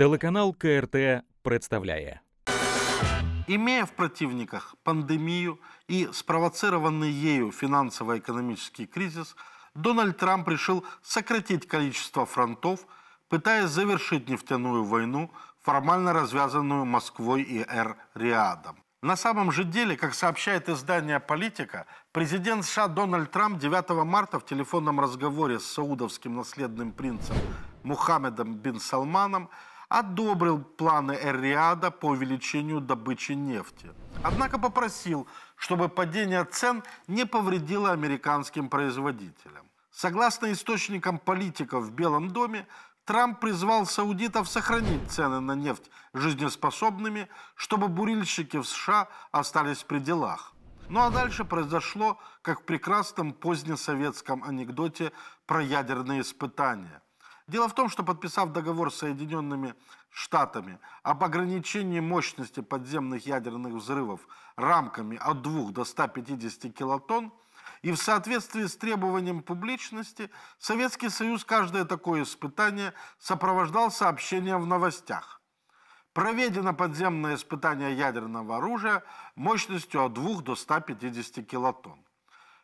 Телеканал КРТ представляє. Имея в противниках пандемию и спровоцированный ею финансово-экономический кризис, Дональд Трамп решил сократить количество фронтов, пытаясь завершить нефтяную войну, формально развязанную Москвой и Эр-Риадом. На самом же деле, как сообщает издание «Политика», президент США Дональд Трамп 9 марта в телефонном разговоре с саудовским наследным принцем Мухаммедом бин Салманом – одобрил планы Эрриада по увеличению добычи нефти. Однако попросил, чтобы падение цен не повредило американским производителям. Согласно источникам политиков в Белом доме, Трамп призвал саудитов сохранить цены на нефть жизнеспособными, чтобы бурильщики в США остались при делах. Ну а дальше произошло, как в прекрасном позднесоветском анекдоте про ядерные испытания – Дело в том, что подписав договор с Соединенными Штатами об ограничении мощности подземных ядерных взрывов рамками от 2 до 150 килотонн, и в соответствии с требованием публичности Советский Союз каждое такое испытание сопровождал сообщением в новостях. Проведено подземное испытание ядерного оружия мощностью от 2 до 150 килотонн.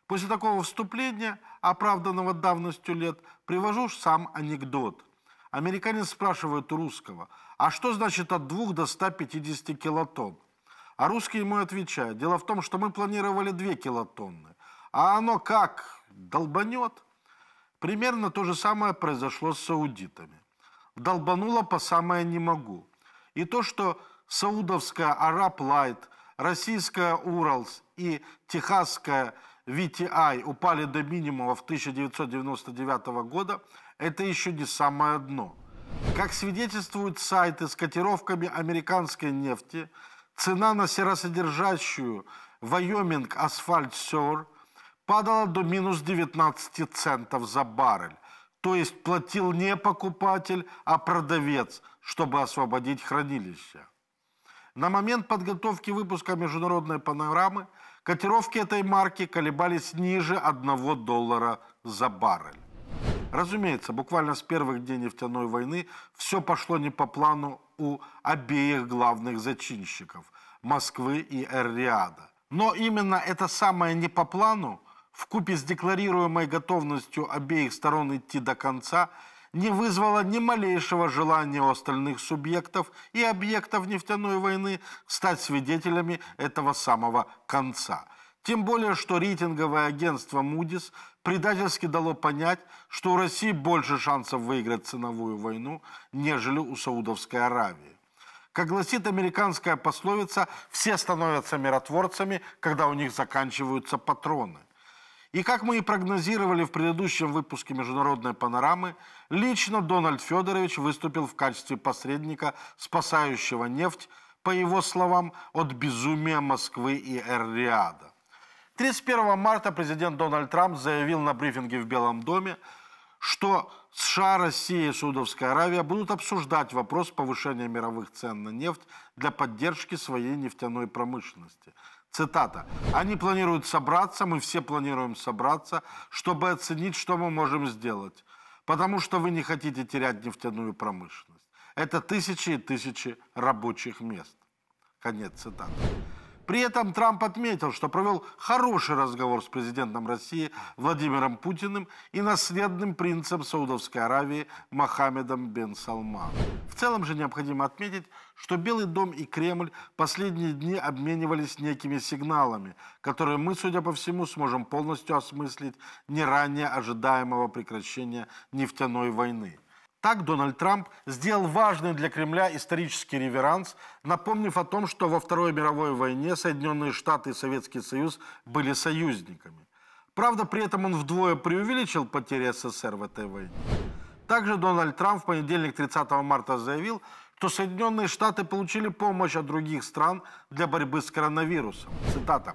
После такого вступления, оправданного давностью лет, привожу сам анекдот. Американец спрашивает у русского, а что значит от 2 до 150 килотонн? А русский ему отвечает, дело в том, что мы планировали 2 килотонны. А оно как? Долбанет. Примерно то же самое произошло с саудитами. Долбануло по самое не могу. И то, что саудовская Араб Лайт, российская Уралс и техасская VTI упали до минимума в 1999 года, это еще не самое дно. Как свидетельствуют сайты с котировками американской нефти, цена на серосодержащую Wyoming Asphalt Sur падала до минус 19 центов за баррель. То есть платил не покупатель, а продавец, чтобы освободить хранилище. На момент подготовки выпуска международной панорамы Котировки этой марки колебались ниже 1 доллара за баррель. Разумеется, буквально с первых дней нефтяной войны все пошло не по плану у обеих главных зачинщиков – Москвы и Эрриада. Но именно это самое не по плану, вкупе с декларируемой готовностью обеих сторон идти до конца – не вызвало ни малейшего желания у остальных субъектов и объектов нефтяной войны стать свидетелями этого самого конца. Тем более, что рейтинговое агентство Moody's предательски дало понять, что у России больше шансов выиграть ценовую войну, нежели у Саудовской Аравии. Как гласит американская пословица, все становятся миротворцами, когда у них заканчиваются патроны. И как мы и прогнозировали в предыдущем выпуске «Международной панорамы», лично Дональд Федорович выступил в качестве посредника, спасающего нефть, по его словам, от безумия Москвы и Эрриада. 31 марта президент Дональд Трамп заявил на брифинге в Белом доме, что США, Россия и Саудовская Аравия будут обсуждать вопрос повышения мировых цен на нефть для поддержки своей нефтяной промышленности – Цитата. «Они планируют собраться, мы все планируем собраться, чтобы оценить, что мы можем сделать, потому что вы не хотите терять нефтяную промышленность. Это тысячи и тысячи рабочих мест». Конец цитаты. При этом Трамп отметил, что провел хороший разговор с президентом России Владимиром Путиным и наследным принцем Саудовской Аравии Мохаммедом бен Салманом. В целом же необходимо отметить, что Белый дом и Кремль последние дни обменивались некими сигналами, которые мы, судя по всему, сможем полностью осмыслить не ранее ожидаемого прекращения нефтяной войны. Так Дональд Трамп сделал важный для Кремля исторический реверанс, напомнив о том, что во Второй мировой войне Соединенные Штаты и Советский Союз были союзниками. Правда, при этом он вдвое преувеличил потери СССР в этой войне. Также Дональд Трамп в понедельник 30 марта заявил, что Соединенные Штаты получили помощь от других стран для борьбы с коронавирусом. Цитата.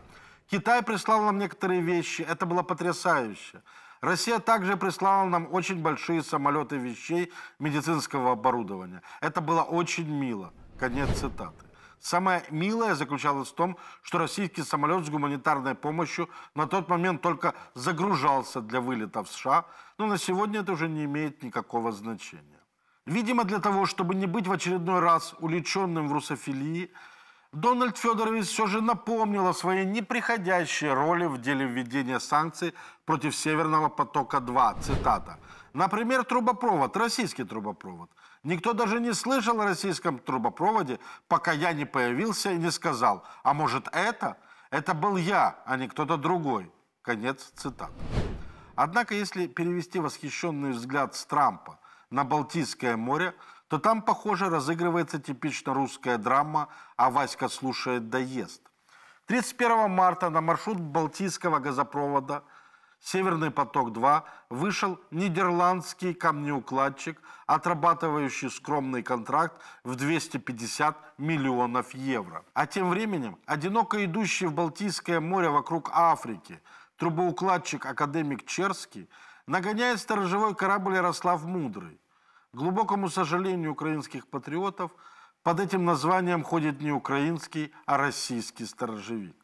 «Китай прислал нам некоторые вещи. Это было потрясающе. Россия также прислала нам очень большие самолеты вещей медицинского оборудования. Это было очень мило. Конец цитаты. Самое милое заключалось в том, что российский самолет с гуманитарной помощью на тот момент только загружался для вылета в США, но на сегодня это уже не имеет никакого значения. Видимо, для того, чтобы не быть в очередной раз уличенным в русофилии, Дональд Федорович все же напомнил о своей неприходящей роли в деле введения санкций против «Северного потока-2». Цитата. Например, трубопровод, российский трубопровод. Никто даже не слышал о российском трубопроводе, пока я не появился и не сказал, а может это? Это был я, а не кто-то другой. Конец цитаты. Однако, если перевести восхищенный взгляд с Трампа на Балтийское море, то там, похоже, разыгрывается типично русская драма «А Васька слушает доест». 31 марта на маршрут Балтийского газопровода «Северный поток-2» вышел нидерландский камнеукладчик, отрабатывающий скромный контракт в 250 миллионов евро. А тем временем одиноко идущий в Балтийское море вокруг Африки трубоукладчик-академик Черский нагоняет сторожевой корабль «Ярослав Мудрый», глубокому сожалению украинских патриотов, под этим названием ходит не украинский, а российский сторожевик.